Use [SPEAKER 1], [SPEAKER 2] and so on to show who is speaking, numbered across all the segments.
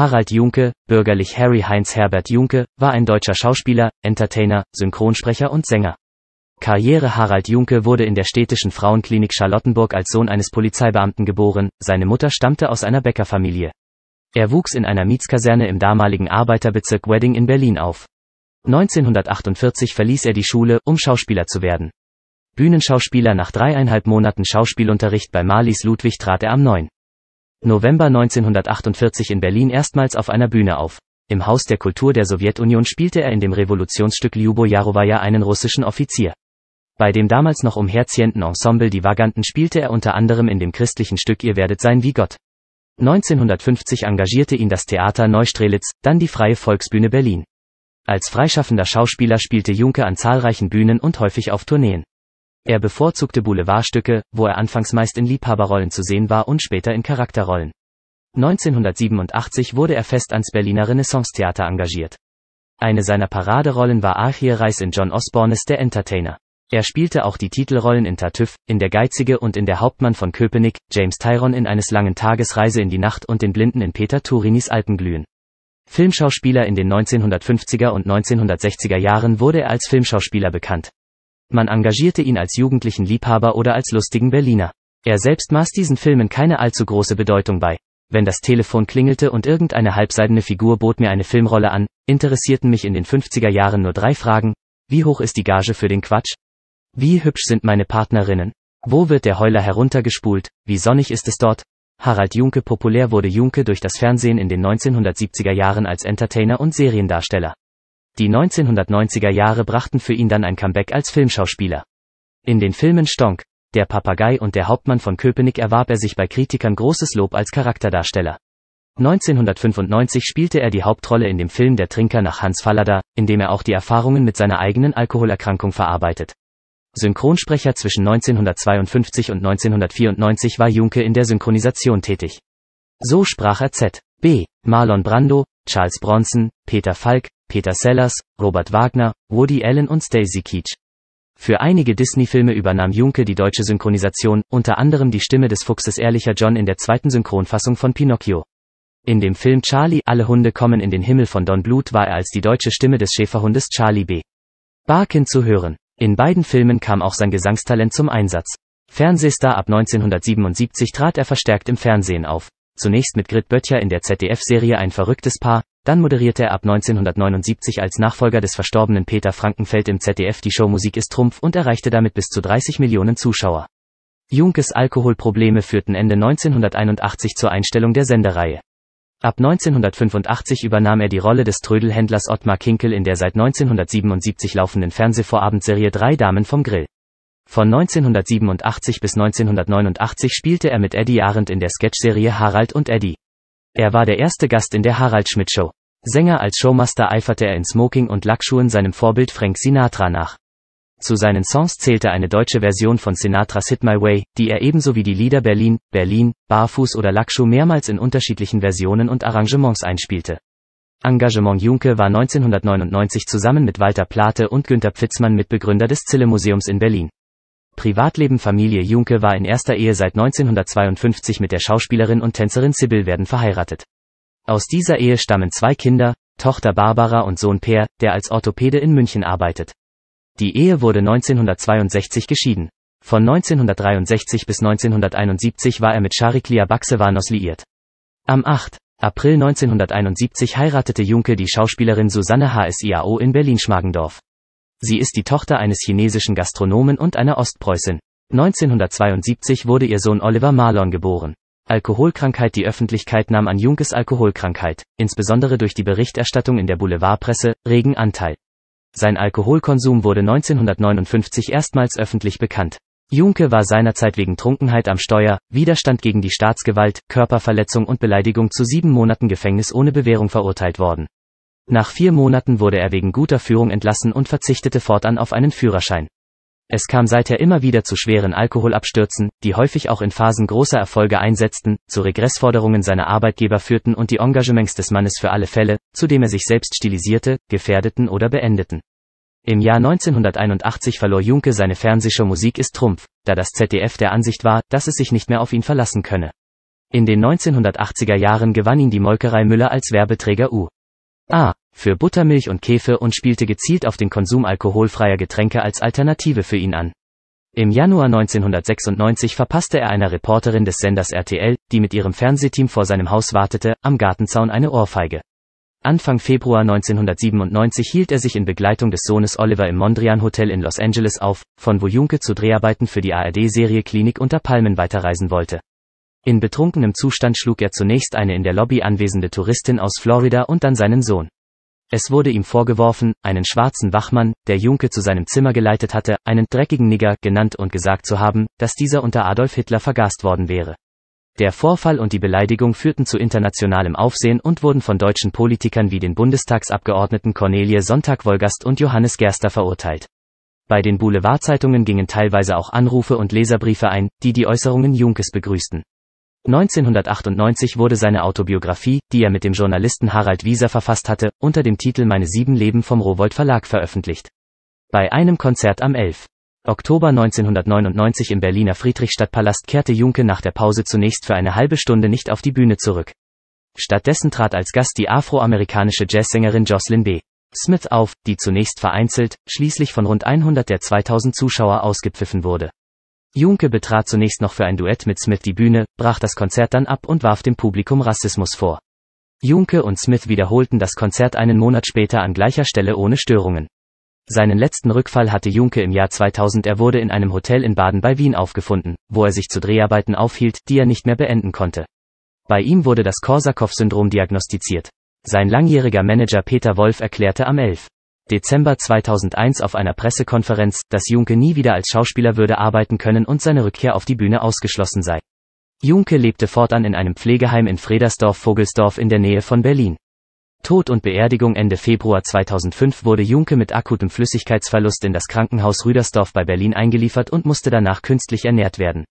[SPEAKER 1] Harald Junke, bürgerlich Harry Heinz Herbert Junke, war ein deutscher Schauspieler, Entertainer, Synchronsprecher und Sänger. Karriere Harald Junke wurde in der städtischen Frauenklinik Charlottenburg als Sohn eines Polizeibeamten geboren, seine Mutter stammte aus einer Bäckerfamilie. Er wuchs in einer Mietskaserne im damaligen Arbeiterbezirk Wedding in Berlin auf. 1948 verließ er die Schule, um Schauspieler zu werden. Bühnenschauspieler nach dreieinhalb Monaten Schauspielunterricht bei Marlies Ludwig trat er am 9. November 1948 in Berlin erstmals auf einer Bühne auf. Im Haus der Kultur der Sowjetunion spielte er in dem Revolutionsstück Ljubo Jarowaja einen russischen Offizier. Bei dem damals noch umherziehenden Ensemble Die Vaganten spielte er unter anderem in dem christlichen Stück Ihr werdet sein wie Gott. 1950 engagierte ihn das Theater Neustrelitz, dann die Freie Volksbühne Berlin. Als freischaffender Schauspieler spielte Junke an zahlreichen Bühnen und häufig auf Tourneen. Er bevorzugte Boulevardstücke, wo er anfangs meist in Liebhaberrollen zu sehen war und später in Charakterrollen. 1987 wurde er fest ans Berliner Renaissance-Theater engagiert. Eine seiner Paraderollen war Archie Reis in John Osbornes Der Entertainer. Er spielte auch die Titelrollen in Tartuffe, in Der Geizige und in Der Hauptmann von Köpenick, James Tyron in Eines langen Tages Reise in die Nacht und den Blinden in Peter Turinis Alpenglühen. Filmschauspieler in den 1950er und 1960er Jahren wurde er als Filmschauspieler bekannt. Man engagierte ihn als jugendlichen Liebhaber oder als lustigen Berliner. Er selbst maß diesen Filmen keine allzu große Bedeutung bei. Wenn das Telefon klingelte und irgendeine halbseidene Figur bot mir eine Filmrolle an, interessierten mich in den 50er Jahren nur drei Fragen. Wie hoch ist die Gage für den Quatsch? Wie hübsch sind meine Partnerinnen? Wo wird der Heuler heruntergespult? Wie sonnig ist es dort? Harald Junke populär wurde Junke durch das Fernsehen in den 1970er Jahren als Entertainer und Seriendarsteller. Die 1990er Jahre brachten für ihn dann ein Comeback als Filmschauspieler. In den Filmen Stonk, Der Papagei und Der Hauptmann von Köpenick erwarb er sich bei Kritikern großes Lob als Charakterdarsteller. 1995 spielte er die Hauptrolle in dem Film Der Trinker nach Hans Fallada, in dem er auch die Erfahrungen mit seiner eigenen Alkoholerkrankung verarbeitet. Synchronsprecher zwischen 1952 und 1994 war Junke in der Synchronisation tätig. So sprach er Z. B. Marlon Brando, Charles Bronson, Peter Falk, Peter Sellers, Robert Wagner, Woody Allen und Stacey Keach. Für einige Disney-Filme übernahm Junke die deutsche Synchronisation, unter anderem die Stimme des Fuchses Ehrlicher John in der zweiten Synchronfassung von Pinocchio. In dem Film Charlie, alle Hunde kommen in den Himmel von Don Bluth war er als die deutsche Stimme des Schäferhundes Charlie B. Barkin zu hören. In beiden Filmen kam auch sein Gesangstalent zum Einsatz. Fernsehstar ab 1977 trat er verstärkt im Fernsehen auf zunächst mit Grit Böttcher in der ZDF-Serie Ein verrücktes Paar, dann moderierte er ab 1979 als Nachfolger des verstorbenen Peter Frankenfeld im ZDF die Show Musik ist Trumpf und erreichte damit bis zu 30 Millionen Zuschauer. Junkes Alkoholprobleme führten Ende 1981 zur Einstellung der Sendereihe. Ab 1985 übernahm er die Rolle des Trödelhändlers Ottmar Kinkel in der seit 1977 laufenden Fernsehvorabendserie Drei Damen vom Grill. Von 1987 bis 1989 spielte er mit Eddie Arendt in der Sketchserie Harald und Eddie. Er war der erste Gast in der Harald Schmidt Show. Sänger als Showmaster eiferte er in Smoking und Lackschuhen seinem Vorbild Frank Sinatra nach. Zu seinen Songs zählte eine deutsche Version von Sinatras Hit My Way, die er ebenso wie die Lieder Berlin, Berlin, Barfuß oder Lackschuh mehrmals in unterschiedlichen Versionen und Arrangements einspielte. Engagement Junke war 1999 zusammen mit Walter Plate und Günter Pfitzmann Mitbegründer des Zille Museums in Berlin. Privatleben Familie Junke war in erster Ehe seit 1952 mit der Schauspielerin und Tänzerin Sibyl Werden verheiratet. Aus dieser Ehe stammen zwei Kinder, Tochter Barbara und Sohn Peer, der als Orthopäde in München arbeitet. Die Ehe wurde 1962 geschieden. Von 1963 bis 1971 war er mit Chariklia Baxevanos liiert. Am 8. April 1971 heiratete Junke die Schauspielerin Susanne HSIAO in Berlin-Schmargendorf. Sie ist die Tochter eines chinesischen Gastronomen und einer Ostpreußin. 1972 wurde ihr Sohn Oliver Marlon geboren. Alkoholkrankheit Die Öffentlichkeit nahm an Junkes Alkoholkrankheit, insbesondere durch die Berichterstattung in der Boulevardpresse, regen Anteil. Sein Alkoholkonsum wurde 1959 erstmals öffentlich bekannt. Junke war seinerzeit wegen Trunkenheit am Steuer, Widerstand gegen die Staatsgewalt, Körperverletzung und Beleidigung zu sieben Monaten Gefängnis ohne Bewährung verurteilt worden. Nach vier Monaten wurde er wegen guter Führung entlassen und verzichtete fortan auf einen Führerschein. Es kam seither immer wieder zu schweren Alkoholabstürzen, die häufig auch in Phasen großer Erfolge einsetzten, zu Regressforderungen seiner Arbeitgeber führten und die Engagements des Mannes für alle Fälle, zu dem er sich selbst stilisierte, gefährdeten oder beendeten. Im Jahr 1981 verlor Junke seine Fernsehshow Musik ist Trumpf, da das ZDF der Ansicht war, dass es sich nicht mehr auf ihn verlassen könne. In den 1980er Jahren gewann ihn die Molkerei Müller als Werbeträger U. A für Buttermilch und Käfer und spielte gezielt auf den Konsum alkoholfreier Getränke als Alternative für ihn an. Im Januar 1996 verpasste er einer Reporterin des Senders RTL, die mit ihrem Fernsehteam vor seinem Haus wartete, am Gartenzaun eine Ohrfeige. Anfang Februar 1997 hielt er sich in Begleitung des Sohnes Oliver im Mondrian Hotel in Los Angeles auf, von wo Junke zu Dreharbeiten für die ARD-Serie Klinik unter Palmen weiterreisen wollte. In betrunkenem Zustand schlug er zunächst eine in der Lobby anwesende Touristin aus Florida und dann seinen Sohn. Es wurde ihm vorgeworfen, einen schwarzen Wachmann, der Junke zu seinem Zimmer geleitet hatte, einen dreckigen Nigger genannt und gesagt zu haben, dass dieser unter Adolf Hitler vergast worden wäre. Der Vorfall und die Beleidigung führten zu internationalem Aufsehen und wurden von deutschen Politikern wie den Bundestagsabgeordneten Cornelie Sonntag-Wolgast und Johannes Gerster verurteilt. Bei den Boulevardzeitungen gingen teilweise auch Anrufe und Leserbriefe ein, die die Äußerungen Junkes begrüßten. 1998 wurde seine Autobiografie, die er mit dem Journalisten Harald Wieser verfasst hatte, unter dem Titel Meine sieben Leben vom Rowold Verlag veröffentlicht. Bei einem Konzert am 11. Oktober 1999 im Berliner Friedrichstadtpalast kehrte Junke nach der Pause zunächst für eine halbe Stunde nicht auf die Bühne zurück. Stattdessen trat als Gast die afroamerikanische Jazzsängerin Jocelyn B. Smith auf, die zunächst vereinzelt, schließlich von rund 100 der 2000 Zuschauer ausgepfiffen wurde. Junke betrat zunächst noch für ein Duett mit Smith die Bühne, brach das Konzert dann ab und warf dem Publikum Rassismus vor. Junke und Smith wiederholten das Konzert einen Monat später an gleicher Stelle ohne Störungen. Seinen letzten Rückfall hatte Junke im Jahr 2000. Er wurde in einem Hotel in Baden bei Wien aufgefunden, wo er sich zu Dreharbeiten aufhielt, die er nicht mehr beenden konnte. Bei ihm wurde das Korsakow-Syndrom diagnostiziert. Sein langjähriger Manager Peter Wolf erklärte am 11. Dezember 2001 auf einer Pressekonferenz, dass Junke nie wieder als Schauspieler würde arbeiten können und seine Rückkehr auf die Bühne ausgeschlossen sei. Junke lebte fortan in einem Pflegeheim in Fredersdorf-Vogelsdorf in der Nähe von Berlin. Tod und Beerdigung Ende Februar 2005 wurde Junke mit akutem Flüssigkeitsverlust in das Krankenhaus Rüdersdorf bei Berlin eingeliefert und musste danach künstlich ernährt werden.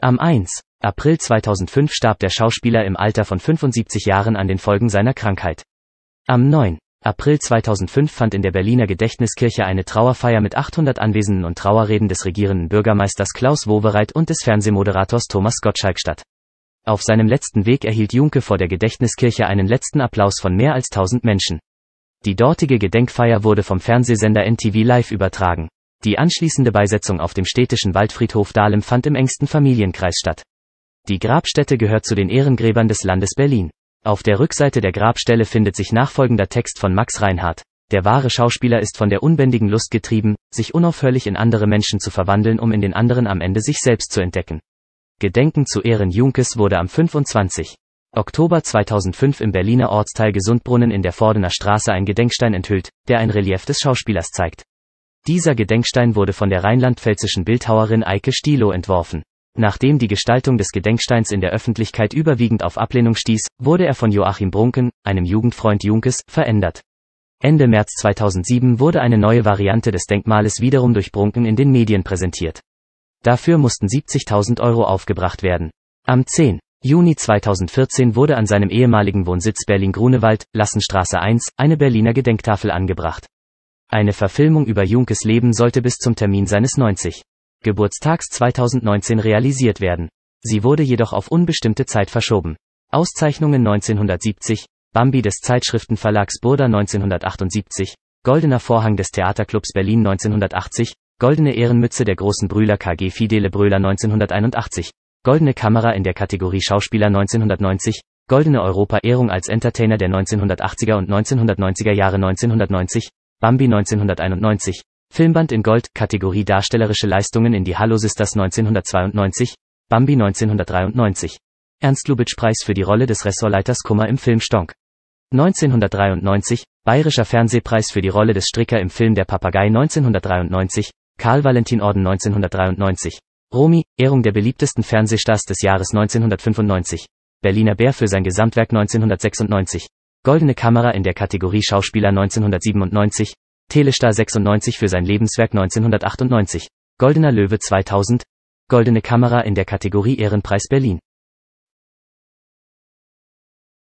[SPEAKER 1] Am 1. April 2005 starb der Schauspieler im Alter von 75 Jahren an den Folgen seiner Krankheit. Am 9. April 2005 fand in der Berliner Gedächtniskirche eine Trauerfeier mit 800 Anwesenden und Trauerreden des regierenden Bürgermeisters Klaus Wowereit und des Fernsehmoderators Thomas Gottschalk statt. Auf seinem letzten Weg erhielt Junke vor der Gedächtniskirche einen letzten Applaus von mehr als 1000 Menschen. Die dortige Gedenkfeier wurde vom Fernsehsender NTV Live übertragen. Die anschließende Beisetzung auf dem städtischen Waldfriedhof Dahlem fand im engsten Familienkreis statt. Die Grabstätte gehört zu den Ehrengräbern des Landes Berlin. Auf der Rückseite der Grabstelle findet sich nachfolgender Text von Max Reinhardt. Der wahre Schauspieler ist von der unbändigen Lust getrieben, sich unaufhörlich in andere Menschen zu verwandeln, um in den anderen am Ende sich selbst zu entdecken. Gedenken zu Ehren Junkes wurde am 25. Oktober 2005 im Berliner Ortsteil Gesundbrunnen in der Vordener Straße ein Gedenkstein enthüllt, der ein Relief des Schauspielers zeigt. Dieser Gedenkstein wurde von der rheinland-pfälzischen Bildhauerin Eike Stilo entworfen. Nachdem die Gestaltung des Gedenksteins in der Öffentlichkeit überwiegend auf Ablehnung stieß, wurde er von Joachim Brunken, einem Jugendfreund Junkes, verändert. Ende März 2007 wurde eine neue Variante des Denkmales wiederum durch Brunken in den Medien präsentiert. Dafür mussten 70.000 Euro aufgebracht werden. Am 10. Juni 2014 wurde an seinem ehemaligen Wohnsitz Berlin-Grunewald, Lassenstraße 1, eine Berliner Gedenktafel angebracht. Eine Verfilmung über Junkes Leben sollte bis zum Termin seines 90. Geburtstags 2019 realisiert werden. Sie wurde jedoch auf unbestimmte Zeit verschoben. Auszeichnungen 1970, Bambi des Zeitschriftenverlags Burda 1978, Goldener Vorhang des Theaterclubs Berlin 1980, Goldene Ehrenmütze der Großen Brühler KG Fidele Bröhler 1981, Goldene Kamera in der Kategorie Schauspieler 1990, Goldene Europa-Ehrung als Entertainer der 1980er und 1990er Jahre 1990, Bambi 1991, Filmband in Gold, Kategorie Darstellerische Leistungen in die Hallo Sisters 1992, Bambi 1993. Ernst Lubitsch Preis für die Rolle des Ressortleiters Kummer im Film Stonk. 1993, Bayerischer Fernsehpreis für die Rolle des Stricker im Film Der Papagei 1993, Karl-Valentin-Orden 1993, Romy, Ehrung der beliebtesten Fernsehstars des Jahres 1995, Berliner Bär für sein Gesamtwerk 1996, Goldene Kamera in der Kategorie Schauspieler 1997, Telestar 96 für sein Lebenswerk 1998, Goldener Löwe 2000, Goldene Kamera in der Kategorie Ehrenpreis Berlin.